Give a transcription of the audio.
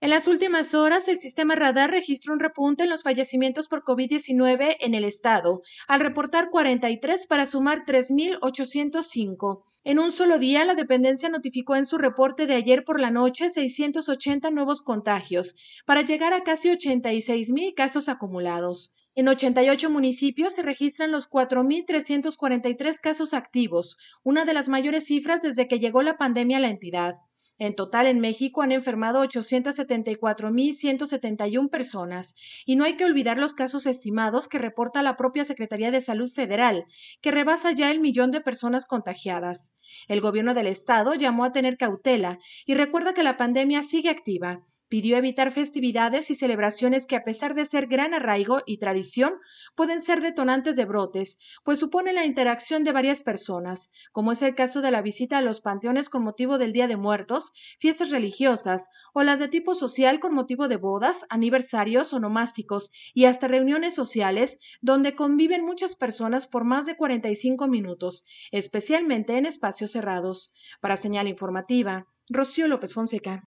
En las últimas horas, el sistema radar registra un repunte en los fallecimientos por COVID-19 en el estado, al reportar 43 para sumar 3.805. En un solo día, la dependencia notificó en su reporte de ayer por la noche 680 nuevos contagios, para llegar a casi 86.000 casos acumulados. En 88 municipios se registran los 4.343 casos activos, una de las mayores cifras desde que llegó la pandemia a la entidad. En total, en México han enfermado 874.171 personas, y no hay que olvidar los casos estimados que reporta la propia Secretaría de Salud Federal, que rebasa ya el millón de personas contagiadas. El gobierno del Estado llamó a tener cautela y recuerda que la pandemia sigue activa Pidió evitar festividades y celebraciones que a pesar de ser gran arraigo y tradición, pueden ser detonantes de brotes, pues supone la interacción de varias personas, como es el caso de la visita a los panteones con motivo del Día de Muertos, fiestas religiosas o las de tipo social con motivo de bodas, aniversarios o nomásticos, y hasta reuniones sociales donde conviven muchas personas por más de 45 minutos, especialmente en espacios cerrados. Para señal informativa, Rocío López Fonseca.